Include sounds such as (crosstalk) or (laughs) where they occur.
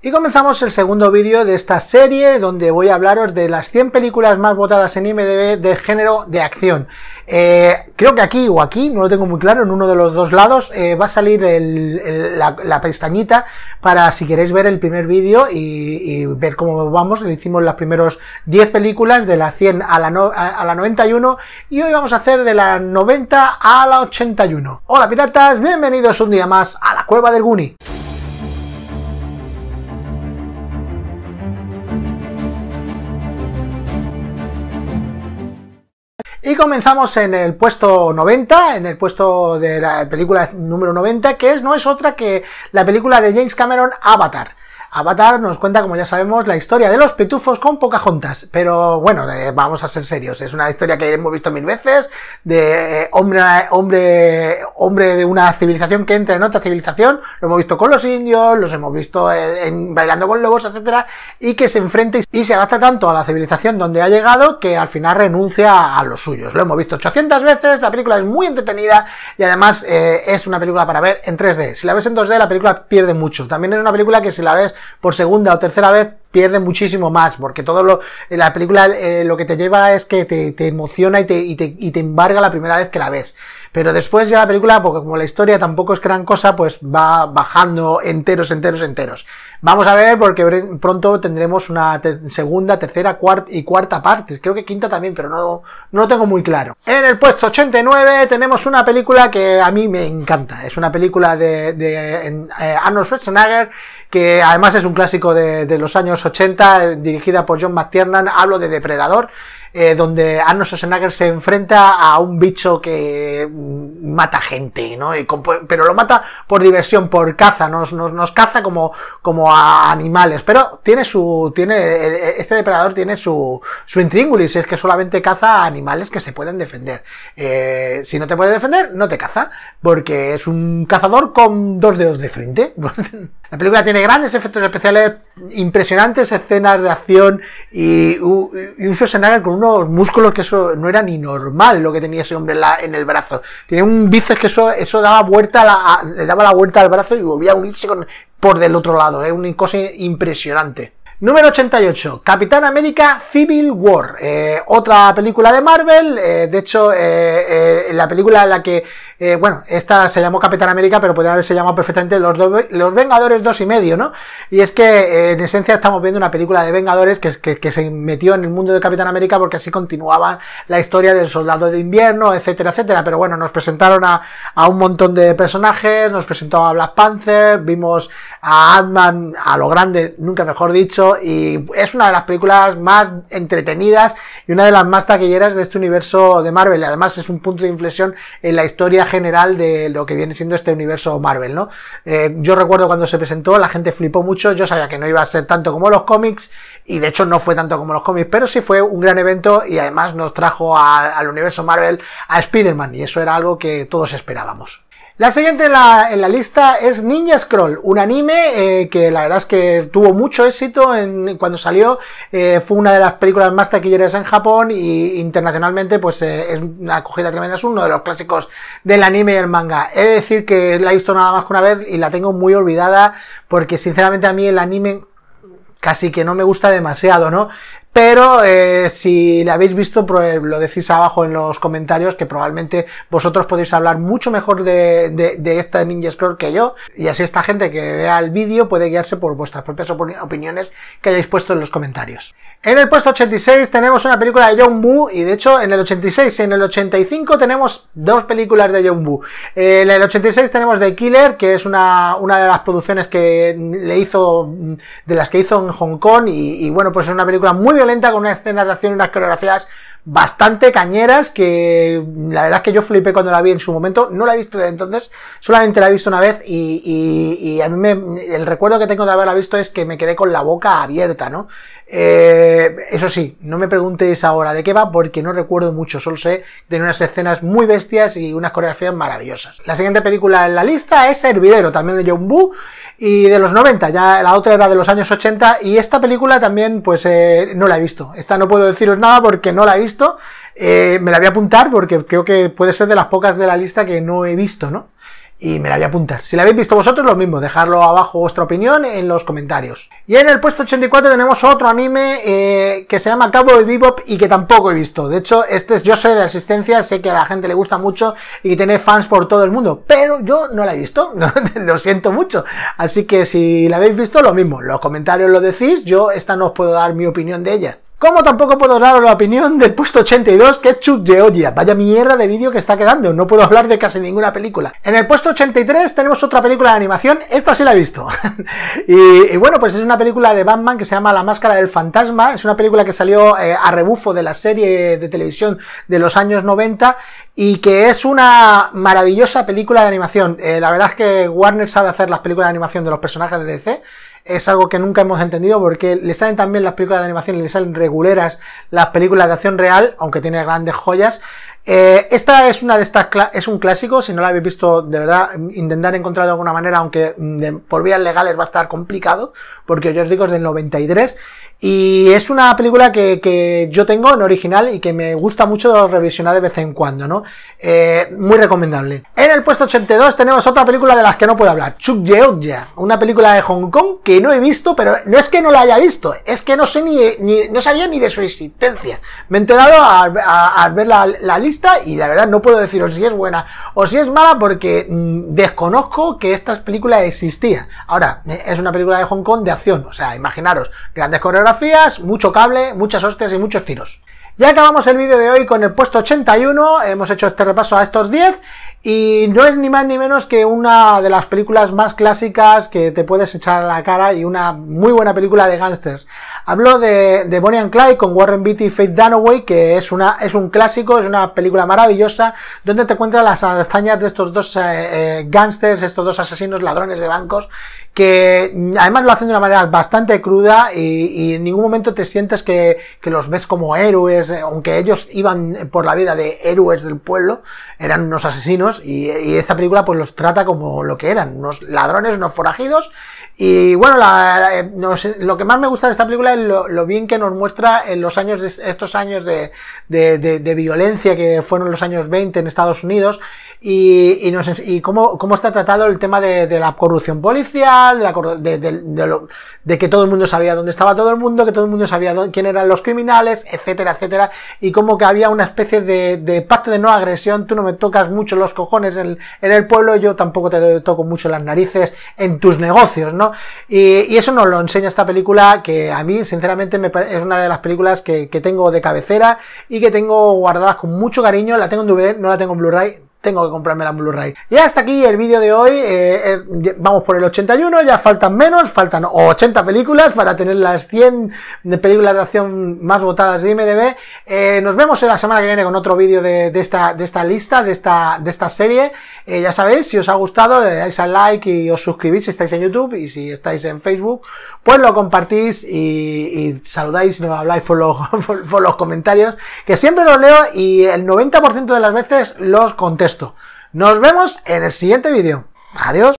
Y comenzamos el segundo vídeo de esta serie donde voy a hablaros de las 100 películas más votadas en IMDB de género de acción. Eh, creo que aquí o aquí, no lo tengo muy claro, en uno de los dos lados eh, va a salir la, pestañita para si queréis ver el primer vídeo y, ver cómo vamos. Le hicimos las primeros 10 películas de la 100 a la, a la 91 y hoy vamos a hacer de la 90 a la 81. Hola piratas, bienvenidos un día más a la cueva del Guni. Y comenzamos en el puesto 90, en el puesto de la película número 90, que es, no es otra que la película de James Cameron Avatar. Avatar nos cuenta, como ya sabemos, la historia de los pitufos con juntas. Pero bueno, eh, vamos a ser serios. Es una historia que hemos visto mil veces, de eh, hombre, hombre, hombre de una civilización que entra en otra civilización. Lo hemos visto con los indios, los hemos visto eh, bailando con lobos, etc y que se enfrenta y, y se adapta tanto a la civilización donde ha llegado que al final renuncia a los suyos. Lo hemos visto 800 veces, la película es muy entretenida y además es una película para ver en 3D. Si la ves en 2D, la película pierde mucho. También es una película que si la ves por segunda o tercera vez pierde muchísimo más, porque todo lo, eh, la película eh, lo que te lleva es que te, emociona y te, embarga la primera vez que la ves. Pero después ya la película, porque como la historia tampoco es gran cosa, pues va bajando enteros, enteros, enteros. Vamos a ver, porque pronto tendremos una segunda, tercera cuarta y cuarta parte. Creo que quinta también, pero no, no tengo muy claro. En el puesto 89 tenemos una película que a mí me encanta. Es una película de, de eh, Arnold Schwarzenegger que además es un clásico de, los años 80, eh, dirigida por John McTiernan. Hablo de Depredador eh, donde Arnold Schwarzenegger se enfrenta a un bicho que mm, mata gente, ¿no? pero lo mata por diversión, por caza, nos, nos, caza como, como a animales, pero tiene su, tiene, este depredador tiene su, su intríngulis, es que solamente caza a animales que se pueden defender. Eh, si no te puede defender, no te caza, porque es un cazador con dos dedos de frente. (laughs) La película tiene grandes efectos especiales, impresionantes escenas de acción y, un Schwarzenegger con uno músculos que eso no era ni normal lo que tenía ese hombre en, el brazo. Tenía un bíceps que eso, eso daba vuelta, le daba la vuelta al brazo y volvía a unirse con, por del otro lado. Es una cosa impresionante. Número 88, Capitán América Civil War, eh, otra película de Marvel, eh, de hecho eh, la película en la que, bueno, esta se llamó Capitán América, pero podría haberse llamado perfectamente Los, Los Vengadores 2 y medio, ¿no? Y es que en esencia estamos viendo una película de Vengadores que, que, se metió en el mundo de Capitán América porque así continuaba la historia del soldado de invierno, etcétera, etcétera, pero bueno, nos presentaron a, a un montón de personajes, nos presentó a Black Panther, vimos a Ant-Man a lo grande, nunca mejor dicho, y es una de las películas más entretenidas y una de las más taquilleras de este universo de Marvel. Y Además es un punto de inflexión en la historia general de lo que viene siendo este universo Marvel, ¿no? Eh, yo recuerdo cuando se presentó, la gente flipó mucho, yo sabía que no iba a ser tanto como los cómics y de hecho no fue tanto como los cómics, pero sí fue un gran evento y además nos trajo al universo Marvel a Spider-Man y eso era algo que todos esperábamos. La siguiente en la, lista es Ninja Scroll, un anime eh, que la verdad es que tuvo mucho éxito en, cuando salió. Eh, fue una de las películas más taquilleras en Japón y internacionalmente pues eh, es una acogida tremenda. Es uno de los clásicos del anime y el manga. He de decir que la he visto nada más que una vez y la tengo muy olvidada porque sinceramente a mí el anime casi que no me gusta demasiado, ¿no? pero eh, si la habéis visto, eh, lo decís abajo en los comentarios, que probablemente vosotros podéis hablar mucho mejor de, esta Ninja Scroll que yo, y así esta gente que vea el vídeo puede guiarse por vuestras propias opiniones que hayáis puesto en los comentarios. En el puesto 86 tenemos una película de John Woo, y de hecho en el 86 y en el 85 tenemos dos películas de John Woo. Eh, en el 86 tenemos The Killer, que es una, una de las producciones que le hizo, de las que hizo en Hong Kong, y, bueno, pues es una película muy bien lenta con una escena de acción y unas coreografías bastante cañeras que la verdad es que yo flipé cuando la vi en su momento. No la he visto desde entonces, solamente la he visto una vez y, a mí el recuerdo que tengo de haberla visto es que me quedé con la boca abierta, ¿no? Eh, eso sí, no me preguntéis ahora de qué va porque no recuerdo mucho, solo sé de unas escenas muy bestias y unas coreografías maravillosas. La siguiente película en la lista es Servidero también de John Boo y de los 90, ya la otra era de los años 80 y esta película también pues eh, no la he visto. Esta no puedo deciros nada porque no la he visto eh, me la voy a apuntar porque creo que puede ser de las pocas de la lista que no he visto, ¿no? y me la voy a apuntar. Si la habéis visto vosotros, lo mismo, dejadlo abajo vuestra opinión en los comentarios. Y en el puesto 84 tenemos otro anime eh, que se llama Cabo de Bebop y que tampoco he visto. De hecho, este es Yo soy de Asistencia, sé que a la gente le gusta mucho y que tiene fans por todo el mundo, pero yo no la he visto, (laughs) lo siento mucho. Así que si la habéis visto, lo mismo, los comentarios lo decís, yo esta no os puedo dar mi opinión de ella. Como tampoco puedo dar la opinión del puesto 82, que es de Odia. Vaya mierda de vídeo que está quedando. No puedo hablar de casi ninguna película. En el puesto 83 tenemos otra película de animación. Esta sí la he visto. (laughs) y, bueno, pues es una película de Batman que se llama La Máscara del Fantasma. Es una película que salió eh, a rebufo de la serie de televisión de los años 90 y que es una maravillosa película de animación. Eh, la verdad es que Warner sabe hacer las películas de animación de los personajes de DC es algo que nunca hemos entendido porque le salen también las películas de animación, y le salen reguleras las películas de acción real, aunque tiene grandes joyas, eh, esta es una de estas es un clásico, si no la habéis visto, de verdad, intentar encontrar de alguna manera, aunque mm, por vías legales va a estar complicado, porque yo os digo es del 93, y es una película que, yo tengo en original y que me gusta mucho revisionar de vez en cuando, ¿no? Eh, muy recomendable. En el puesto 82 tenemos otra película de las que no puedo hablar, Chuk ya una película de Hong Kong que no he visto, pero no es que no la haya visto, es que no sé ni, no sabía ni de su existencia. Me he enterado al, a, ver la, la y la verdad no puedo deciros si es buena o si es mala porque mm, desconozco que esta película existía. Ahora, es una película de Hong Kong de acción, o sea, imaginaros, grandes coreografías, mucho cable, muchas hostias y muchos tiros. Ya acabamos el vídeo de hoy con el puesto 81, hemos hecho este repaso a estos 10 y no es ni más ni menos que una de las películas más clásicas que te puedes echar a la cara y una muy buena película de gangsters. Hablo de, de Bonnie and Clyde con Warren Beatty y Faith Dunaway, que es, una, es un clásico, es una película maravillosa, donde te cuentan las hazañas de estos dos eh, eh, gánsters estos dos asesinos ladrones de bancos, que además lo hacen de una manera bastante cruda y, en ningún momento te sientes que los ves como héroes, eh, aunque ellos iban por la vida de héroes del pueblo, eran unos asesinos, y, esta película pues los trata como lo que eran, unos ladrones, unos forajidos y bueno, eh, lo que más me gusta de esta película es lo, bien que nos muestra en los años estos años de violencia que fueron los años 20 en Estados Unidos y, y, sé, y cómo, cómo, está tratado el tema de, la corrupción policial, de, la, de, de, que todo el mundo sabía dónde estaba todo el mundo, que todo el mundo sabía quién eran los criminales, etcétera, etcétera, y como que había una especie de, pacto de no agresión, tú no me tocas mucho los cojones en, el pueblo, yo tampoco te toco mucho las narices en tus negocios, ¿no? Y, eso nos lo enseña esta película que a mí, sinceramente, me, es una de las películas que, que tengo de cabecera y que tengo guardadas con mucho cariño, la tengo en DVD, no la tengo en Blu-ray, tengo que comprarme la Blu-ray. Y hasta aquí el vídeo de hoy. Eh, eh, vamos por el 81, ya faltan menos, faltan 80 películas para tener las 100 películas de acción más votadas de IMDB. Eh, nos vemos en la semana que viene con otro vídeo de, esta, de esta lista, de esta, de esta serie. ya sabéis, si os ha gustado, le dais al like y os suscribís si estáis en YouTube y si estáis en Facebook, pues lo compartís y, saludáis y nos habláis por los, (laughs) por los comentarios, que siempre los leo y el 90% de las veces los contesto esto. Nos vemos en el siguiente vídeo. Adiós.